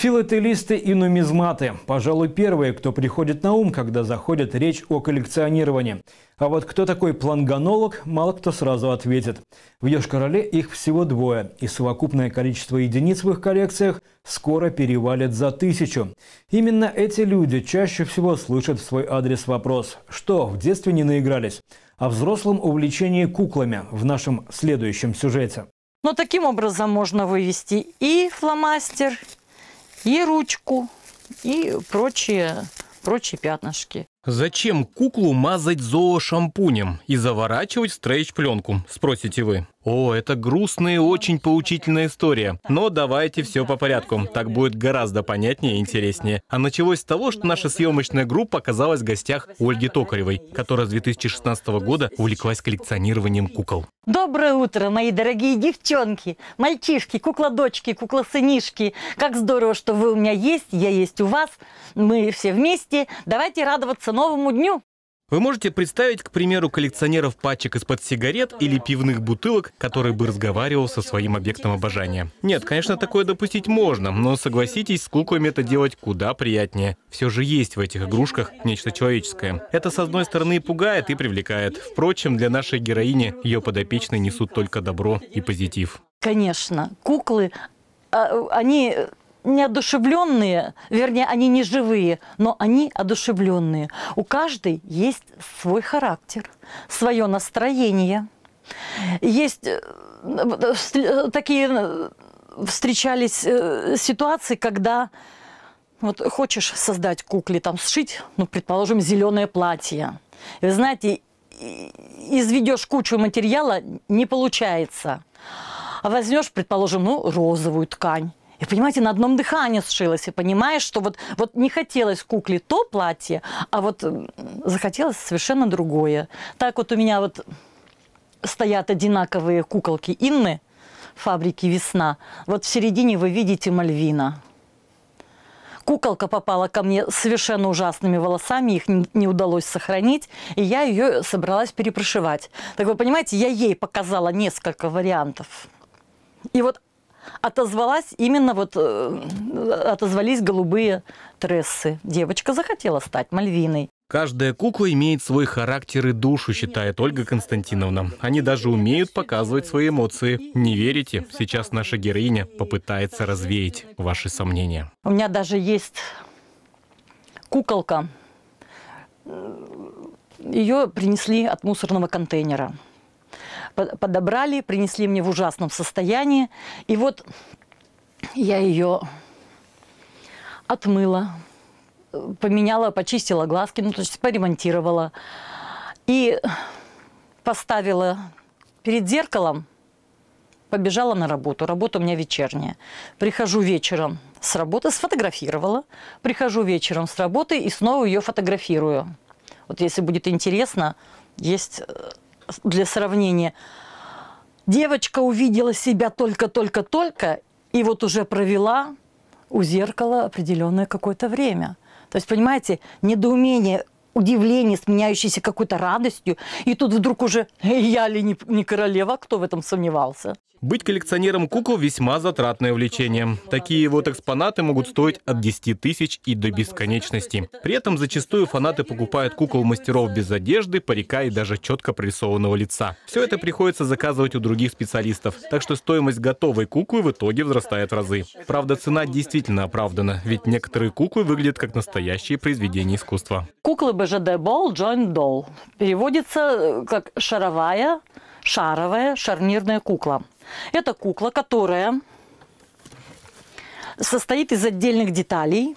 Филателисты и нумизматы – пожалуй, первые, кто приходит на ум, когда заходит речь о коллекционировании. А вот кто такой планганолог, мало кто сразу ответит. В Йошкар-Оле их всего двое, и совокупное количество единиц в их коллекциях скоро перевалит за тысячу. Именно эти люди чаще всего слышат в свой адрес вопрос «Что, в детстве не наигрались?» о а взрослом увлечении куклами в нашем следующем сюжете. Но таким образом можно вывести и фломастер, и ручку, и прочие, прочие пятнышки. Зачем куклу мазать зоошампунем и заворачивать в стрейч-пленку, спросите вы. О, это грустная и очень поучительная история. Но давайте все по порядку, так будет гораздо понятнее и интереснее. А началось с того, что наша съемочная группа оказалась в гостях у Ольги Токаревой, которая с 2016 года увлеклась коллекционированием кукол. Доброе утро, мои дорогие девчонки, мальчишки, кукла-дочки, кукла-сынишки. Как здорово, что вы у меня есть, я есть у вас. Мы все вместе. Давайте радоваться радоваться новому дню. Вы можете представить, к примеру, коллекционеров пачек из-под сигарет или пивных бутылок, который бы разговаривал со своим объектом обожания. Нет, конечно, такое допустить можно, но согласитесь, с куклами это делать куда приятнее. Все же есть в этих игрушках нечто человеческое. Это, с одной стороны, пугает и привлекает. Впрочем, для нашей героини ее подопечные несут только добро и позитив. Конечно, куклы а, они э, неодушевленные, вернее, они не живые, но они одушевленные. У каждой есть свой характер, свое настроение. Есть э, э, такие э, встречались ситуации, когда вот хочешь создать кукле, там сшить, ну, предположим, зеленое платье. И вы знаете, изведешь кучу материала, не получается. А возьмешь, предположим, ну, розовую ткань я, понимаете, на одном дыхании сшилась. И понимаешь, что вот, вот не хотелось кукле то платье, а вот захотелось совершенно другое. Так вот у меня вот стоят одинаковые куколки Инны фабрики «Весна». Вот в середине вы видите Мальвина. Куколка попала ко мне с совершенно ужасными волосами, их не удалось сохранить, и я ее собралась перепрошивать. Так вы понимаете, я ей показала несколько вариантов. И вот отозвалась именно вот, э, отозвались голубые трессы. Девочка захотела стать Мальвиной. Каждая кукла имеет свой характер и душу, считает Ольга Константиновна. Они даже умеют показывать свои эмоции. Не верите? Сейчас наша героиня попытается развеять ваши сомнения. У меня даже есть куколка. Ее принесли от мусорного контейнера подобрали, принесли мне в ужасном состоянии. И вот я ее отмыла, поменяла, почистила глазки, ну, то есть поремонтировала. И поставила перед зеркалом, побежала на работу. Работа у меня вечерняя. Прихожу вечером с работы, сфотографировала. Прихожу вечером с работы и снова ее фотографирую. Вот если будет интересно, есть э, для сравнения. Девочка увидела себя только-только-только и вот уже провела у зеркала определенное какое-то время. То есть, понимаете, недоумение удивление, сменяющееся какой-то радостью. И тут вдруг уже я ли не, не королева, кто в этом сомневался. Быть коллекционером кукол весьма затратное увлечение. Такие вот экспонаты могут стоить от 10 тысяч и до бесконечности. При этом зачастую фанаты покупают кукол мастеров без одежды, парика и даже четко прорисованного лица. Все это приходится заказывать у других специалистов, так что стоимость готовой куклы в итоге взрастает в разы. Правда, цена действительно оправдана, ведь некоторые куклы выглядят как настоящие произведения искусства. Куклы БЖД Ball Joint Doll. Переводится э, как шаровая, шаровая, шарнирная кукла. Это кукла, которая состоит из отдельных деталей,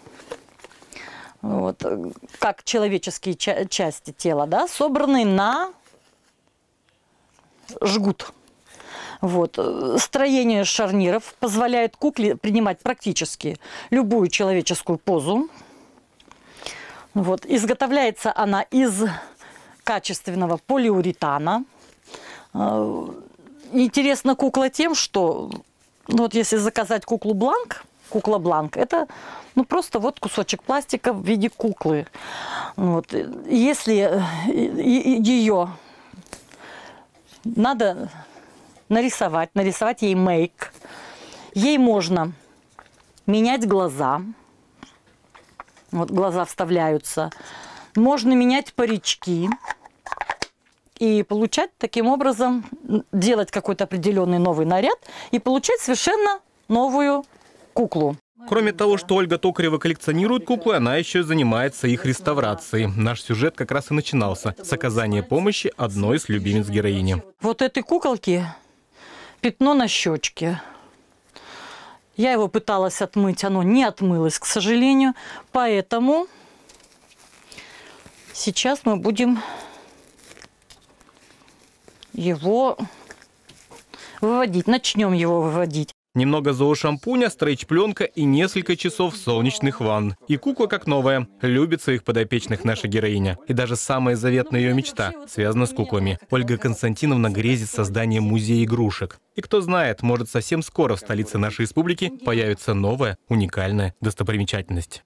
вот, э, как человеческие ча части тела, да, собранные на жгут. Вот. Э, строение шарниров позволяет кукле принимать практически любую человеческую позу, вот. Изготовляется она из качественного полиуретана. Э, Интересна кукла тем, что ну, вот если заказать куклу бланк, кукла бланк, это ну, просто вот кусочек пластика в виде куклы. Вот. Если э, ее надо нарисовать, нарисовать ей мейк, ей можно менять глаза, вот глаза вставляются. Можно менять парички и получать таким образом, делать какой-то определенный новый наряд и получать совершенно новую куклу. Кроме того, что Ольга Токарева коллекционирует куклы, она еще и занимается их реставрацией. Наш сюжет как раз и начинался с оказания помощи одной из любимец героини. Вот этой куколки пятно на щечке. Я его пыталась отмыть, оно не отмылось, к сожалению. Поэтому сейчас мы будем его выводить. Начнем его выводить. Немного зоошампуня, стрейч-пленка и несколько часов солнечных ванн. И кукла как новая. Любит своих подопечных наша героиня. И даже самая заветная ее мечта связана с куклами. Ольга Константиновна грезит созданием музея игрушек. И кто знает, может совсем скоро в столице нашей республики появится новая, уникальная достопримечательность.